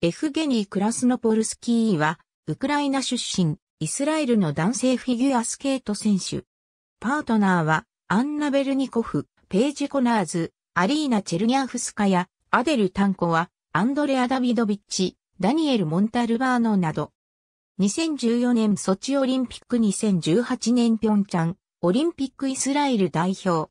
エフゲニー・クラスノポルスキーは、ウクライナ出身、イスラエルの男性フィギュアスケート選手。パートナーは、アンナ・ベルニコフ、ページ・コナーズ、アリーナ・チェルニャフスカや、アデル・タンコは、アンドレア・ダビドビッチ、ダニエル・モンタルバーノなど。2014年ソチオリンピック2018年ピョンチャン、オリンピックイスラエル代表。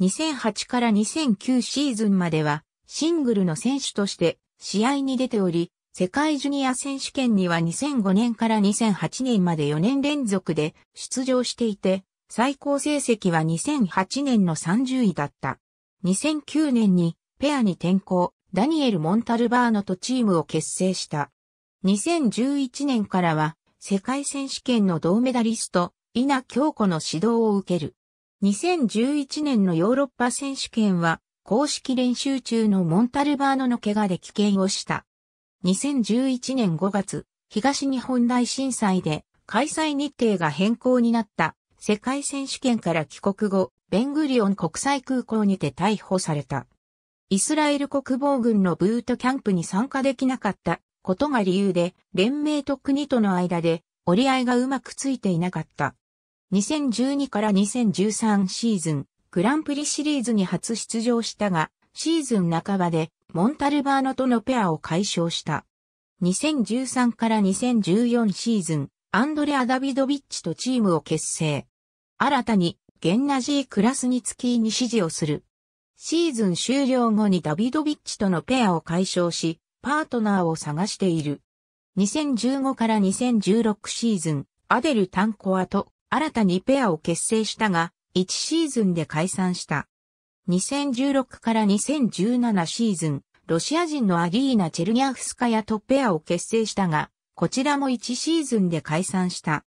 2008から2009シーズンまでは、シングルの選手として試合に出ており、世界ジュニア選手権には2005年から2008年まで4年連続で出場していて、最高成績は2008年の30位だった。2009年にペアに転向、ダニエル・モンタルバーノとチームを結成した。2011年からは世界選手権の銅メダリスト、稲京子の指導を受ける。2011年のヨーロッパ選手権は公式練習中のモンタルバーノの怪我で棄権をした。2011年5月、東日本大震災で開催日程が変更になった世界選手権から帰国後、ベングリオン国際空港にて逮捕された。イスラエル国防軍のブートキャンプに参加できなかったことが理由で、連盟と国との間で折り合いがうまくついていなかった。2012から2013シーズン、グランプリシリーズに初出場したが、シーズン半ばでモンタルバーノとのペアを解消した。2013から2014シーズン、アンドレア・ダビドビッチとチームを結成。新たに、ゲンナジークラスニツキーに指示をする。シーズン終了後にダビドビッチとのペアを解消し、パートナーを探している。2015から2016シーズン、アデル・タンコアと新たにペアを結成したが、1シーズンで解散した。2016から2017シーズン、ロシア人のアリーナ・チェルニャフスカヤとペアを結成したが、こちらも1シーズンで解散した。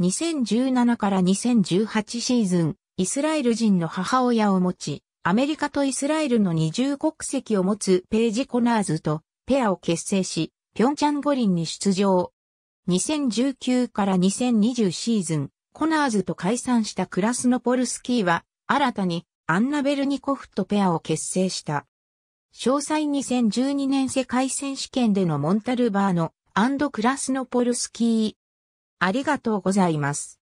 2017から2018シーズン、イスラエル人の母親を持ち、アメリカとイスラエルの二重国籍を持つページ・コナーズとペアを結成し、ピョンチャン五輪に出場。2019から2020シーズン、コナーズと解散したクラスノポルスキーは、新たにアンナ・ベルニコフとペアを結成した。詳細2012年世界選手権でのモンタルバードクラスノポルスキー。ありがとうございます。